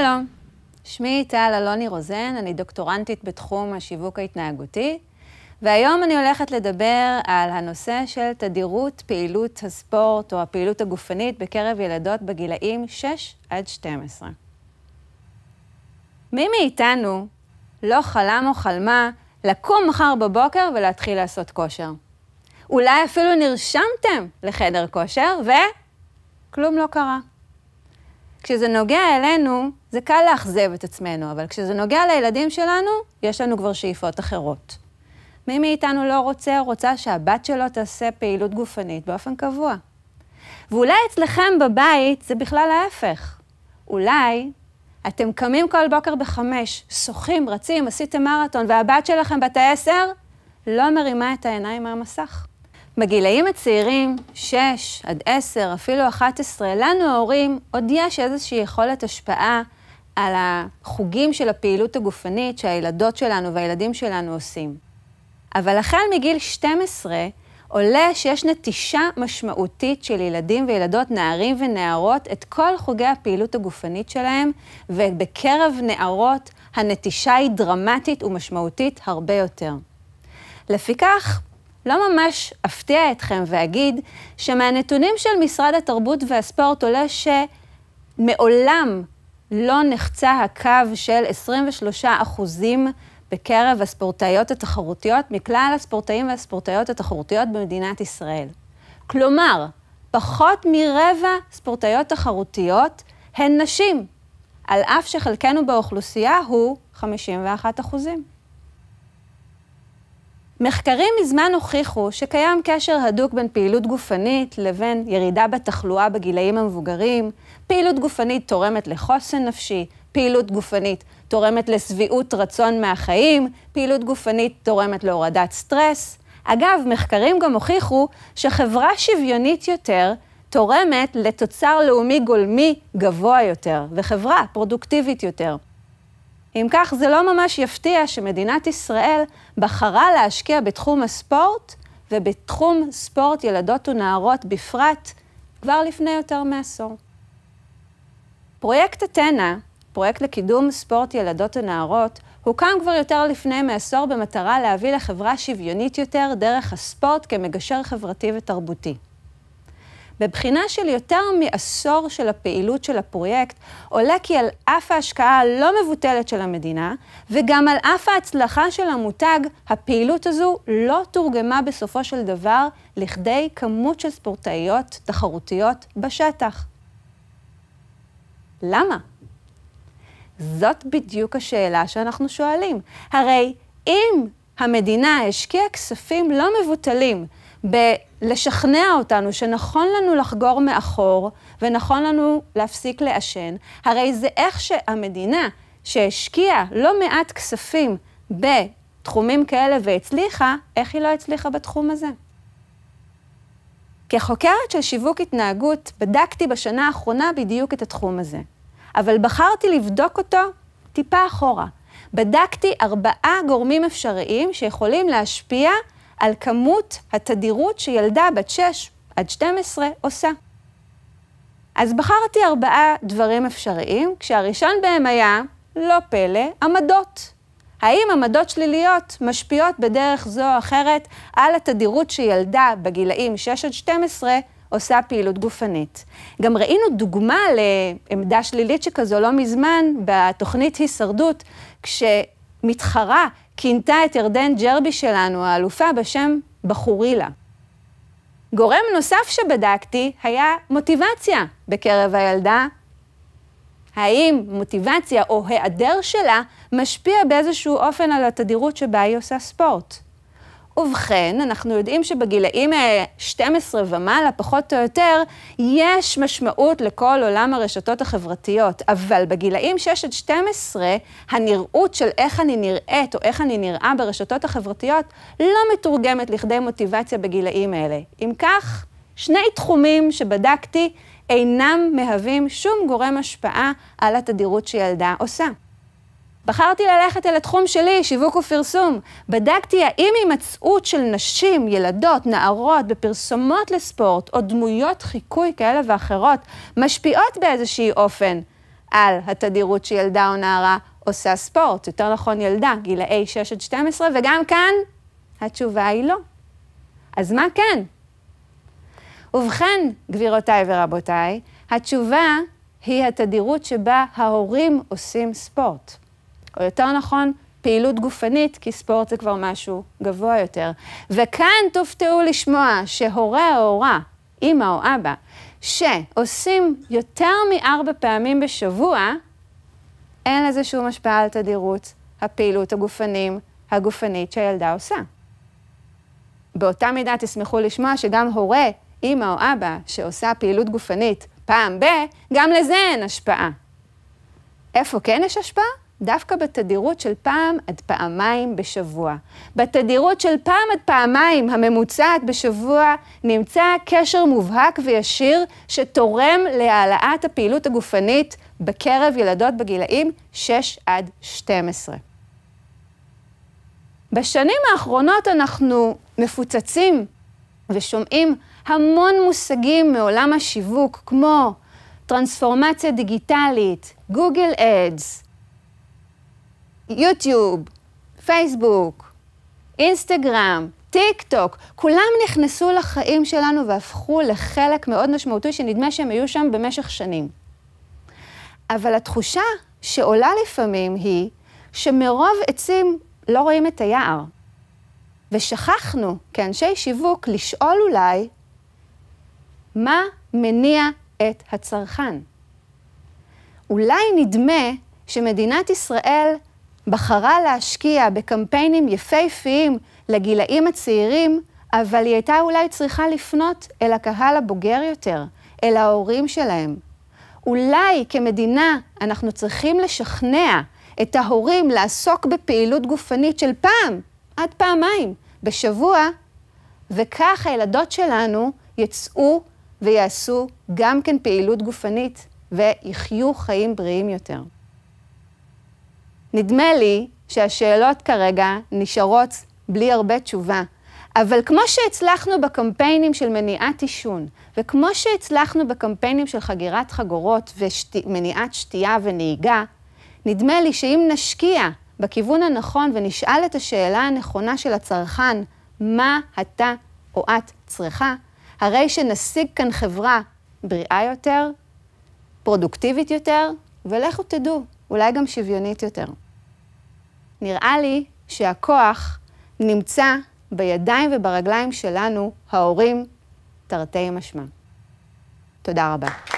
שלום, שמי טל אלוני רוזן, אני דוקטורנטית בתחום השיווק ההתנהגותי, והיום אני הולכת לדבר על הנושא של תדירות פעילות הספורט או הפעילות הגופנית בקרב ילדות בגילאים 6 עד 12. מי מאיתנו לא חלם או חלמה לקום מחר בבוקר ולהתחיל לעשות כושר? אולי אפילו נרשמתם לחדר כושר ו... כלום לא קרה. כשזה נוגע אלינו, זה קל לאכזב את עצמנו, אבל כשזה נוגע לילדים שלנו, יש לנו כבר שאיפות אחרות. מי מאיתנו לא רוצה, רוצה שהבת שלו תעשה פעילות גופנית באופן קבוע. ואולי אצלכם בבית זה בכלל ההפך. אולי אתם קמים כל בוקר בחמש, שוחים, רצים, עשיתם מרתון, והבת שלכם בת העשר לא מרימה את העיניים מהמסך. בגילאים הצעירים, 6 עד 10, אפילו 11, לנו ההורים עוד יש איזושהי יכולת השפעה על החוגים של הפעילות הגופנית שהילדות שלנו והילדים שלנו עושים. אבל החל מגיל 12, עולה שיש נטישה משמעותית של ילדים וילדות, נערים ונערות, את כל חוגי הפעילות הגופנית שלהם, ובקרב נערות הנטישה היא דרמטית ומשמעותית הרבה יותר. לפיכך, לא ממש אפתיע אתכם ואגיד שמהנתונים של משרד התרבות והספורט עולה שמעולם לא נחצה הקו של 23 אחוזים בקרב הספורטאיות התחרותיות מכלל הספורטאים והספורטאיות התחרותיות במדינת ישראל. כלומר, פחות מרבע ספורטאיות תחרותיות הן נשים, על אף שחלקנו באוכלוסייה הוא 51 אחוזים. מחקרים מזמן הוכיחו שקיים קשר הדוק בין פעילות גופנית לבין ירידה בתחלואה בגילאים המבוגרים. פעילות גופנית תורמת לחוסן נפשי, פעילות גופנית תורמת לשביעות רצון מהחיים, פעילות גופנית תורמת להורדת סטרס. אגב, מחקרים גם הוכיחו שחברה שוויונית יותר תורמת לתוצר לאומי גולמי גבוה יותר, וחברה פרודוקטיבית יותר. אם כך, זה לא ממש יפתיע שמדינת ישראל בחרה להשקיע בתחום הספורט ובתחום ספורט ילדות ונערות בפרט כבר לפני יותר מעשור. פרויקט אתנה, פרויקט לקידום ספורט ילדות ונערות, הוקם כבר יותר לפני מעשור במטרה להביא לחברה שוויונית יותר דרך הספורט כמגשר חברתי ותרבותי. בבחינה של יותר מעשור של הפעילות של הפרויקט, עולה כי על אף ההשקעה הלא מבוטלת של המדינה, וגם על אף ההצלחה של המותג, הפעילות הזו לא תורגמה בסופו של דבר לכדי כמות של ספורטאיות תחרותיות בשטח. למה? זאת בדיוק השאלה שאנחנו שואלים. הרי אם המדינה השקיעה כספים לא מבוטלים ב... לשכנע אותנו שנכון לנו לחגור מאחור ונכון לנו להפסיק לעשן. הרי זה איך שהמדינה שהשקיעה לא מעט כספים בתחומים כאלה והצליחה, איך היא לא הצליחה בתחום הזה? כחוקרת של שיווק התנהגות, בדקתי בשנה האחרונה בדיוק את התחום הזה. אבל בחרתי לבדוק אותו טיפה אחורה. בדקתי ארבעה גורמים אפשריים שיכולים להשפיע על כמות התדירות שילדה בת 6 עד 12 עושה. אז בחרתי ארבעה דברים אפשריים, כשהראשון בהם היה, לא פלא, עמדות. האם עמדות שליליות משפיעות בדרך זו או אחרת על התדירות שילדה בגילאים 6 עד 12 עושה פעילות גופנית. גם ראינו דוגמה לעמדה שלילית שכזו לא מזמן בתוכנית הישרדות, כשמתחרה כינתה את ירדן ג'רבי שלנו, האלופה, בשם בחורילה. גורם נוסף שבדקתי היה מוטיבציה בקרב הילדה. האם מוטיבציה או היעדר שלה משפיע באיזשהו אופן על התדירות שבה היא עושה ספורט? ובכן, אנחנו יודעים שבגילאים 12 אה, ומעלה, פחות או יותר, יש משמעות לכל עולם הרשתות החברתיות, אבל בגילאים 6 עד 12, הנראות של איך אני נראית או איך אני נראה ברשתות החברתיות לא מתורגמת לכדי מוטיבציה בגילאים האלה. אם כך, שני תחומים שבדקתי אינם מהווים שום גורם השפעה על התדירות שילדה עושה. בחרתי ללכת אל התחום שלי, שיווק ופרסום. בדקתי האם הימצאות של נשים, ילדות, נערות, בפרסומות לספורט, או דמויות חיקוי כאלה ואחרות, משפיעות באיזשהי אופן על התדירות שילדה או נערה עושה ספורט. יותר נכון, ילדה, גילאי 6 עד 12, וגם כאן התשובה היא לא. אז מה כן? ובכן, גבירותיי ורבותיי, התשובה היא התדירות שבה ההורים עושים ספורט. או יותר נכון, פעילות גופנית, כי ספורט זה כבר משהו גבוה יותר. וכאן תופתעו לשמוע שהורה או הורה, אימא או אבא, שעושים יותר מארבע פעמים בשבוע, אין לזה שום השפעה על תדירות הפעילות הגופנים, הגופנית שהילדה עושה. באותה מידה תשמחו לשמוע שגם הורה, אימא או אבא, שעושה פעילות גופנית פעם ב, גם לזה אין השפעה. איפה כן יש השפעה? דווקא בתדירות של פעם עד פעמיים בשבוע. בתדירות של פעם עד פעמיים הממוצעת בשבוע נמצא קשר מובהק וישיר שתורם להעלאת הפעילות הגופנית בקרב ילדות בגילאים 6 עד 12. בשנים האחרונות אנחנו מפוצצים ושומעים המון מושגים מעולם השיווק, כמו טרנספורמציה דיגיטלית, גוגל אדס, יוטיוב, פייסבוק, אינסטגרם, טיק טוק, כולם נכנסו לחיים שלנו והפכו לחלק מאוד משמעותי שנדמה שהם היו שם במשך שנים. אבל התחושה שעולה לפעמים היא שמרוב עצים לא רואים את היער. ושכחנו, כאנשי שיווק, לשאול אולי, מה מניע את הצרכן? אולי נדמה שמדינת ישראל בחרה להשקיע בקמפיינים יפהפיים לגילאים הצעירים, אבל היא הייתה אולי צריכה לפנות אל הקהל הבוגר יותר, אל ההורים שלהם. אולי כמדינה אנחנו צריכים לשכנע את ההורים לעסוק בפעילות גופנית של פעם, עד פעמיים, בשבוע, וכך הילדות שלנו יצאו ויעשו גם כן פעילות גופנית ויחיו חיים בריאים יותר. נדמה לי שהשאלות כרגע נשארות בלי הרבה תשובה. אבל כמו שהצלחנו בקמפיינים של מניעת עישון, וכמו שהצלחנו בקמפיינים של חגירת חגורות ומניעת ושת... שתייה ונהיגה, נדמה לי שאם נשקיע בכיוון הנכון ונשאל את השאלה הנכונה של הצרכן, מה אתה או את צריכה, הרי שנשיג כאן חברה בריאה יותר, פרודוקטיבית יותר, ולכו תדעו, אולי גם שוויונית יותר. נראה לי שהכוח נמצא בידיים וברגליים שלנו, ההורים, תרתי משמע. תודה רבה.